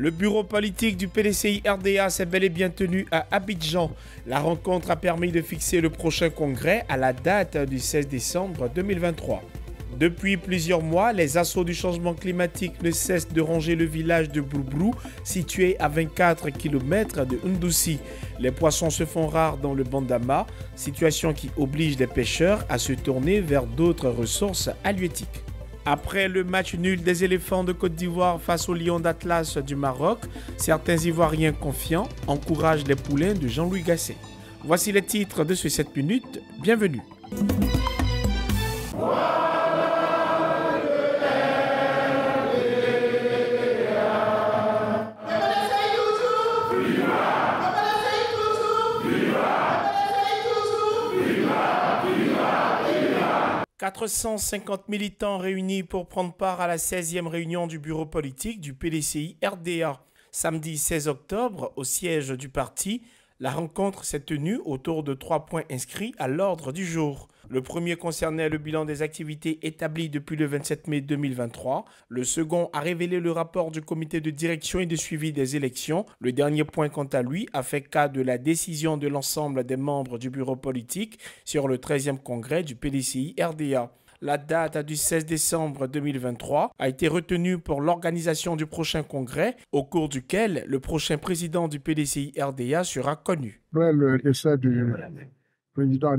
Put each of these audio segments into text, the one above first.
Le bureau politique du PDCI RDA s'est bel et bien tenu à Abidjan. La rencontre a permis de fixer le prochain congrès à la date du 16 décembre 2023. Depuis plusieurs mois, les assauts du changement climatique ne cessent de ranger le village de Broubrou, situé à 24 km de Ndoussi. Les poissons se font rares dans le Bandama, situation qui oblige les pêcheurs à se tourner vers d'autres ressources halieutiques. Après le match nul des éléphants de Côte d'Ivoire face au lion d'Atlas du Maroc, certains Ivoiriens confiants encouragent les poulains de Jean-Louis Gasset. Voici les titres de ce 7 minutes. Bienvenue. 450 militants réunis pour prendre part à la 16e réunion du bureau politique du PDCI RDA. Samedi 16 octobre, au siège du parti, la rencontre s'est tenue autour de trois points inscrits à l'ordre du jour. Le premier concernait le bilan des activités établies depuis le 27 mai 2023. Le second a révélé le rapport du comité de direction et de suivi des élections. Le dernier point, quant à lui, a fait cas de la décision de l'ensemble des membres du bureau politique sur le 13e congrès du PDCI RDA. La date du 16 décembre 2023 a été retenue pour l'organisation du prochain congrès, au cours duquel le prochain président du PDCI RDA sera connu. le président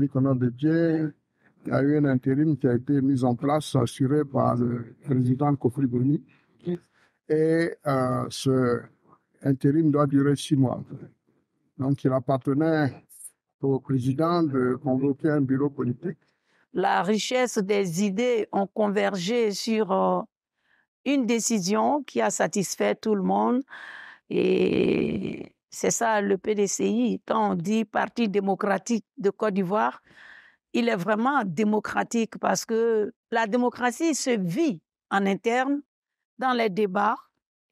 il y a eu un intérim qui a été mis en place, assuré par le président Kofri Et euh, ce intérim doit durer six mois. Donc, il appartenait au président de convoquer un bureau politique. La richesse des idées ont convergé sur euh, une décision qui a satisfait tout le monde. Et c'est ça le PDCI. Quand on dit Parti démocratique de Côte d'Ivoire, il est vraiment démocratique parce que la démocratie se vit en interne dans les débats.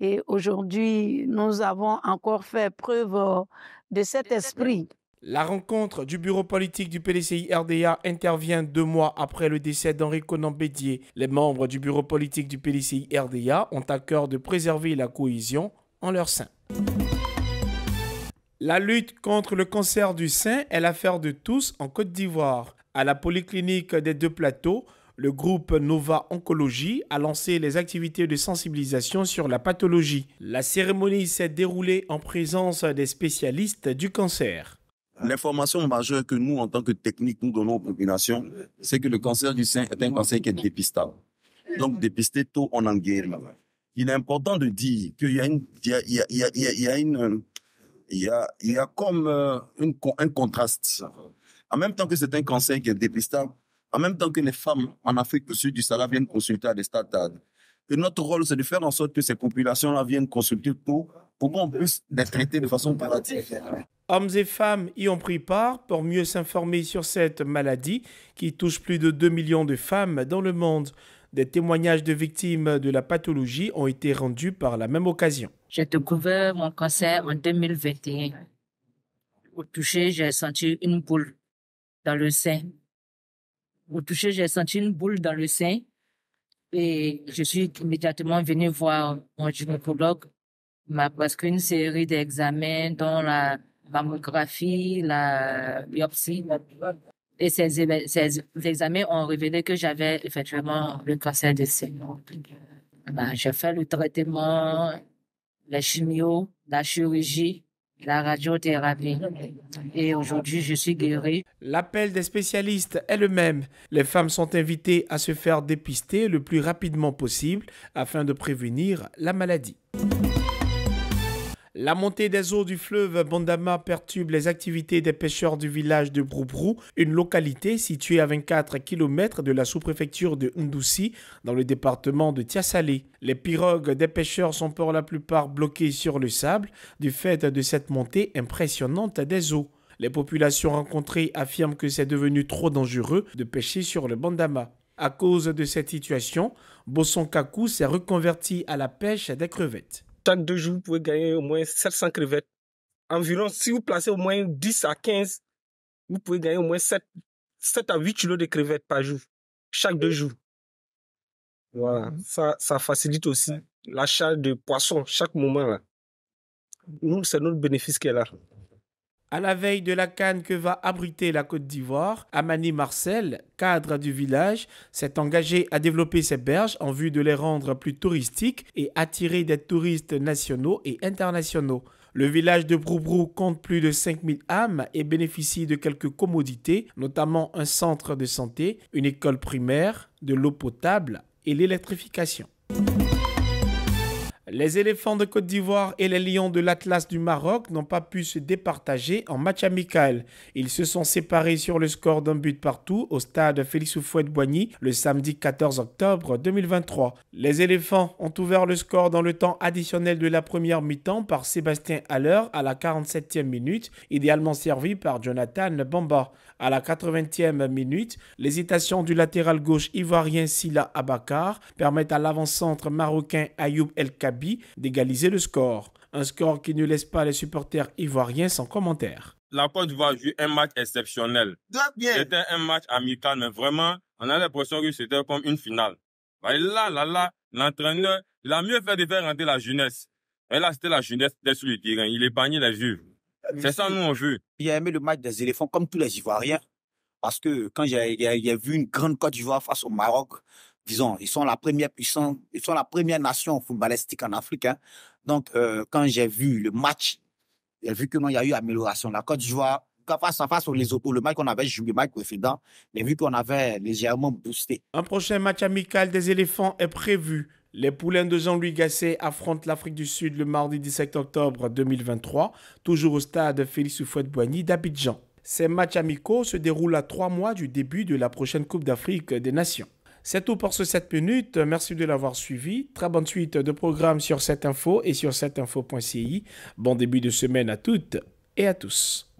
Et aujourd'hui, nous avons encore fait preuve euh, de cet esprit. La rencontre du bureau politique du PDCI RDA intervient deux mois après le décès d'Henri Conan Bédier. Les membres du bureau politique du PDCI RDA ont à cœur de préserver la cohésion en leur sein. La lutte contre le cancer du sein est l'affaire de tous en Côte d'Ivoire à la polyclinique des deux plateaux, le groupe Nova Oncologie a lancé les activités de sensibilisation sur la pathologie. La cérémonie s'est déroulée en présence des spécialistes du cancer. L'information majeure que nous, en tant que technique, nous donnons aux populations, c'est que le cancer du sein est un cancer qui est dépistable. Donc, dépister tôt, on en guérit. Il est important de dire qu'il y a une, comme un contraste en même temps que c'est un cancer qui est dépistable, en même temps que les femmes en Afrique du Sud du Sahara viennent consulter à des stades et notre rôle, c'est de faire en sorte que ces populations-là viennent consulter pour, pour qu'on puisse les traiter de façon palliative. Hommes et femmes y ont pris part pour mieux s'informer sur cette maladie qui touche plus de 2 millions de femmes dans le monde. Des témoignages de victimes de la pathologie ont été rendus par la même occasion. J'ai découvert mon cancer en 2021. Au toucher, j'ai senti une boule dans le sein. Au toucher, j'ai senti une boule dans le sein et je suis immédiatement venue voir mon gynécologue m'a parce une série d'examens dont la mammographie, la biopsie et ces, examens ont révélé que j'avais effectivement le cancer de sein. Euh, ben, j'ai fait le traitement, la chimio, la chirurgie la radiothérapie. Et aujourd'hui, je suis guérie. L'appel des spécialistes est le même. Les femmes sont invitées à se faire dépister le plus rapidement possible afin de prévenir la maladie. La montée des eaux du fleuve Bandama perturbe les activités des pêcheurs du village de Broubrou, une localité située à 24 km de la sous-préfecture de Ndoussi, dans le département de Tiassalé. Les pirogues des pêcheurs sont pour la plupart bloquées sur le sable du fait de cette montée impressionnante des eaux. Les populations rencontrées affirment que c'est devenu trop dangereux de pêcher sur le Bandama. À cause de cette situation, Bosson Kaku s'est reconverti à la pêche des crevettes. Chaque deux jours, vous pouvez gagner au moins 700 crevettes. Environ, si vous placez au moins 10 à 15, vous pouvez gagner au moins 7, à 8 kilos de crevettes par jour, chaque deux jours. Voilà, mhm. ça, ça facilite aussi l'achat de poissons chaque moment. Là. Nous, c'est notre bénéfice qui est là. À la veille de la canne que va abriter la Côte d'Ivoire, Amani Marcel, cadre du village, s'est engagé à développer ses berges en vue de les rendre plus touristiques et attirer des touristes nationaux et internationaux. Le village de Broubrou compte plus de 5000 âmes et bénéficie de quelques commodités, notamment un centre de santé, une école primaire, de l'eau potable et l'électrification. Les éléphants de Côte d'Ivoire et les lions de l'Atlas du Maroc n'ont pas pu se départager en match amical. Ils se sont séparés sur le score d'un but partout au stade Félix Houphouët Boigny le samedi 14 octobre 2023. Les éléphants ont ouvert le score dans le temps additionnel de la première mi-temps par Sébastien Haller à la 47e minute, idéalement servi par Jonathan Bamba. À la 80e minute, l'hésitation du latéral gauche ivoirien Silla Abakar permet à l'avant-centre marocain Ayoub El Kabi d'égaliser le score. Un score qui ne laisse pas les supporters ivoiriens sans commentaire. La Côte d'Ivoire joue un match exceptionnel. C'était un match amical, mais vraiment, on a l'impression que c'était comme une finale. Bah, là, là, là, l'entraîneur, l'a mieux fait de faire rentrer la jeunesse. Et là, c'était la jeunesse des sur le terrain. Il banni les yeux. C'est ça, nous, on veut. J'ai aimé le match des éléphants, comme tous les Ivoiriens. Parce que quand j'ai vu une grande Côte d'Ivoire face au Maroc, disons, ils sont la première puissance, ils sont la première nation footballistique en Afrique. Hein. Donc, euh, quand j'ai vu le match, j'ai vu que non, il y a eu amélioration. La Côte d'Ivoire, face à face les autres, le match qu'on avait joué, le match précédent, j'ai vu qu'on avait légèrement boosté. Un prochain match amical des éléphants est prévu. Les poulains de Jean-Louis Gasset affrontent l'Afrique du Sud le mardi 17 octobre 2023, toujours au stade Félix Houphouët-Boigny d'Abidjan. Ces matchs amicaux se déroulent à trois mois du début de la prochaine Coupe d'Afrique des Nations. C'est tout pour ce 7 minutes. Merci de l'avoir suivi. Très bonne suite de programmes sur cette info et sur cetteinfo.ci. Bon début de semaine à toutes et à tous.